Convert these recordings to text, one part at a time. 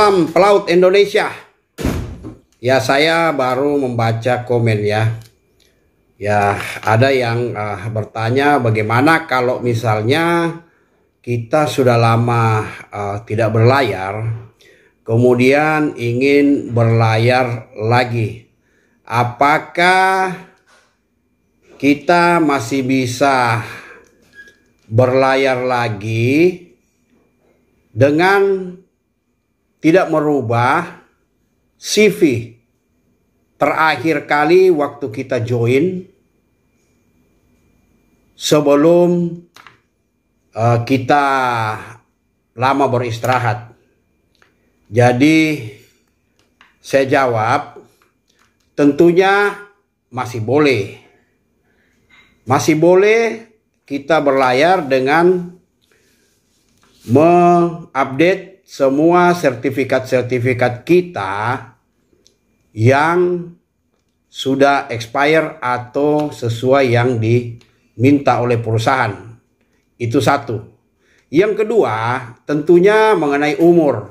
Salam pelaut Indonesia. Ya saya baru membaca komen ya. Ya ada yang uh, bertanya bagaimana kalau misalnya kita sudah lama uh, tidak berlayar, kemudian ingin berlayar lagi. Apakah kita masih bisa berlayar lagi dengan tidak merubah CV terakhir kali waktu kita join sebelum uh, kita lama beristirahat. Jadi saya jawab tentunya masih boleh. Masih boleh kita berlayar dengan mengupdate semua sertifikat-sertifikat kita yang sudah expire atau sesuai yang diminta oleh perusahaan. Itu satu. Yang kedua, tentunya mengenai umur.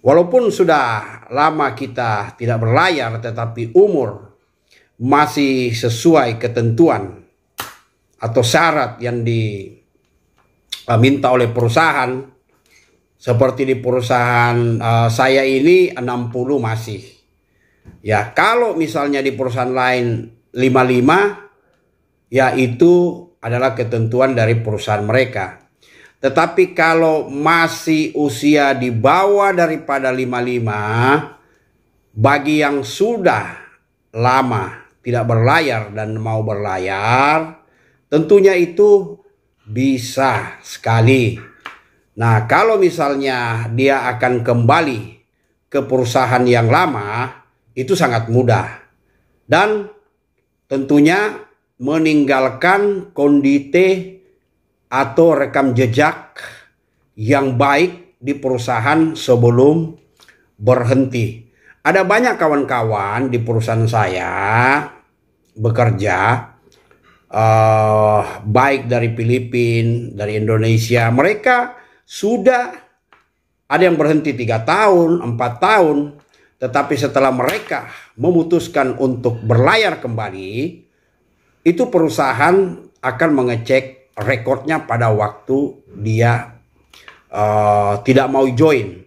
Walaupun sudah lama kita tidak berlayar tetapi umur masih sesuai ketentuan atau syarat yang diminta eh, oleh perusahaan seperti di perusahaan uh, saya ini 60 masih. Ya, kalau misalnya di perusahaan lain 55 ya itu adalah ketentuan dari perusahaan mereka. Tetapi kalau masih usia di bawah daripada 55 bagi yang sudah lama tidak berlayar dan mau berlayar tentunya itu bisa sekali Nah, kalau misalnya dia akan kembali ke perusahaan yang lama, itu sangat mudah. Dan tentunya meninggalkan kondite atau rekam jejak yang baik di perusahaan sebelum berhenti. Ada banyak kawan-kawan di perusahaan saya bekerja uh, baik dari Filipina, dari Indonesia. Mereka sudah ada yang berhenti tiga tahun, empat tahun, tetapi setelah mereka memutuskan untuk berlayar kembali, itu perusahaan akan mengecek rekodnya pada waktu dia uh, tidak mau join.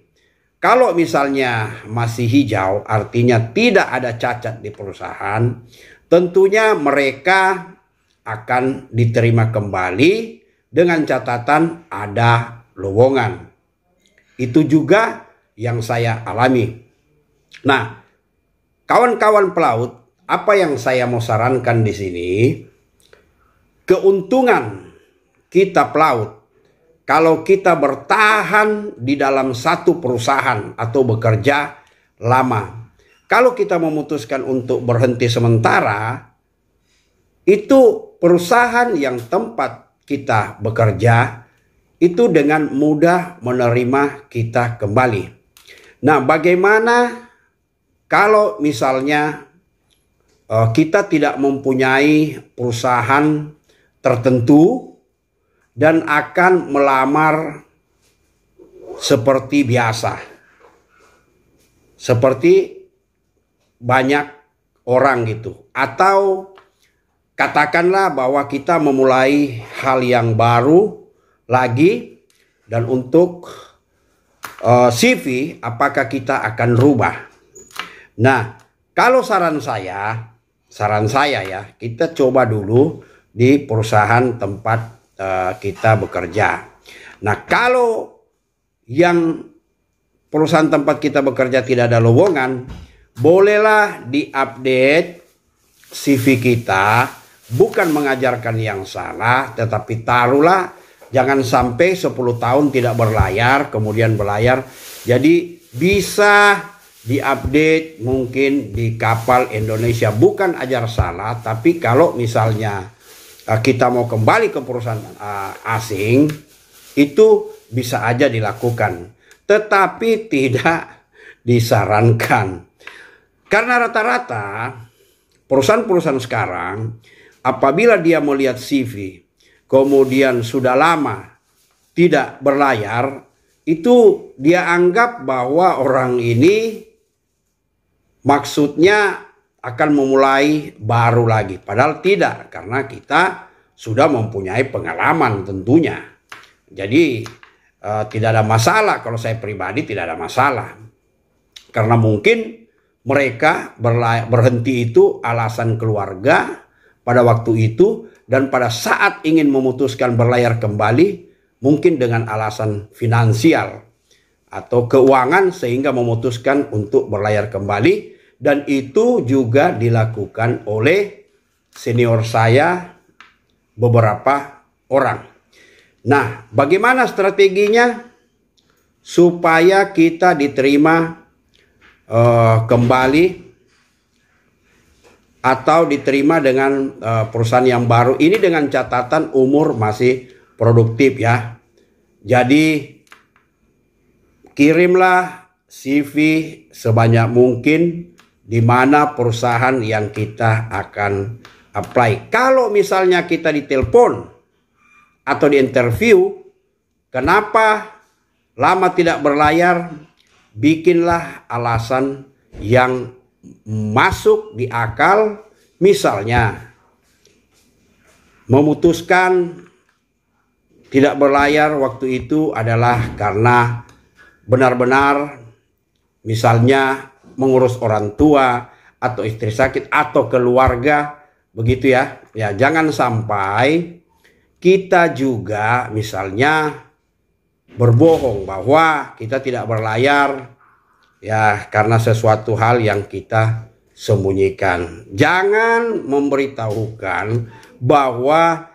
Kalau misalnya masih hijau, artinya tidak ada cacat di perusahaan, tentunya mereka akan diterima kembali dengan catatan ada lowongan. Itu juga yang saya alami. Nah, kawan-kawan pelaut, apa yang saya mau sarankan di sini? Keuntungan kita pelaut kalau kita bertahan di dalam satu perusahaan atau bekerja lama. Kalau kita memutuskan untuk berhenti sementara, itu perusahaan yang tempat kita bekerja itu dengan mudah menerima kita kembali. Nah, bagaimana kalau misalnya eh, kita tidak mempunyai perusahaan tertentu dan akan melamar seperti biasa, seperti banyak orang gitu, atau katakanlah bahwa kita memulai hal yang baru lagi dan untuk uh, eh, CV apakah kita akan rubah. Nah, kalau saran saya, saran saya ya, kita coba dulu di perusahaan tempat uh, kita bekerja. Nah, kalau yang perusahaan tempat kita bekerja tidak ada lowongan, bolehlah diupdate CV kita bukan mengajarkan yang salah tetapi taruhlah Jangan sampai 10 tahun tidak berlayar, kemudian berlayar. Jadi bisa diupdate mungkin di kapal Indonesia. Bukan ajar salah, tapi kalau misalnya eh, kita mau kembali ke perusahaan eh, asing, itu bisa aja dilakukan. Tetapi tidak disarankan. Karena rata-rata perusahaan-perusahaan sekarang apabila dia melihat CV kemudian sudah lama tidak berlayar, itu dia anggap bahwa orang ini maksudnya akan memulai baru lagi. Padahal tidak, karena kita sudah mempunyai pengalaman tentunya. Jadi eh, tidak ada masalah kalau saya pribadi tidak ada masalah. Karena mungkin mereka berhenti itu alasan keluarga pada waktu itu dan pada saat ingin memutuskan berlayar kembali mungkin dengan alasan finansial atau keuangan sehingga memutuskan untuk berlayar kembali dan itu juga dilakukan oleh senior saya beberapa orang. Nah, bagaimana strateginya supaya kita diterima uh, kembali atau diterima dengan uh, perusahaan yang baru ini dengan catatan umur masih produktif ya. Jadi kirimlah CV sebanyak mungkin di mana perusahaan yang kita akan apply. Kalau misalnya kita ditelepon atau di interview, kenapa lama tidak berlayar? Bikinlah alasan yang Hmm. masuk di akal misalnya memutuskan tidak berlayar waktu itu adalah karena benar-benar misalnya mengurus orang tua atau istri sakit atau keluarga begitu ya. Ya, jangan sampai kita juga misalnya berbohong bahwa kita tidak berlayar ya karena sesuatu hal yang kita sembunyikan. Jangan memberitahukan bahwa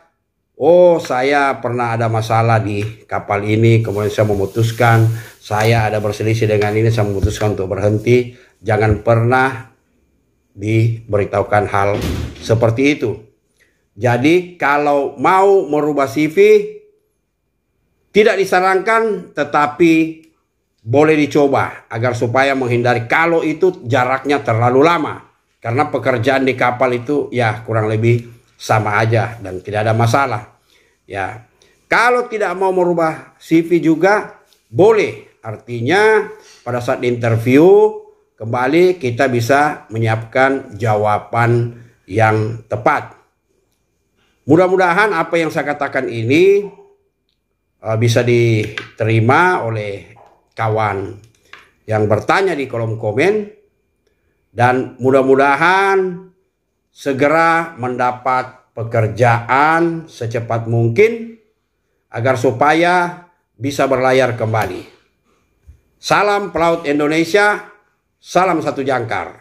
oh saya pernah ada masalah di kapal ini, kemudian saya memutuskan saya ada berselisih dengan ini, saya memutuskan untuk berhenti. Jangan pernah diberitahukan hal seperti itu. Jadi kalau mau merubah CV tidak disarankan tetapi boleh dicoba agar supaya menghindari kalau itu jaraknya terlalu lama karena pekerjaan di kapal itu ya kurang lebih sama aja dan tidak ada masalah ya kalau tidak mau merubah CV juga boleh artinya pada saat interview kembali kita bisa menyiapkan jawaban yang tepat mudah-mudahan apa yang saya katakan ini eh, bisa diterima oleh kawan yang bertanya di kolom komen dan mudah-mudahan segera mendapat pekerjaan secepat mungkin agar supaya bisa berlayar kembali. Salam pelaut Indonesia, salam satu jangkar.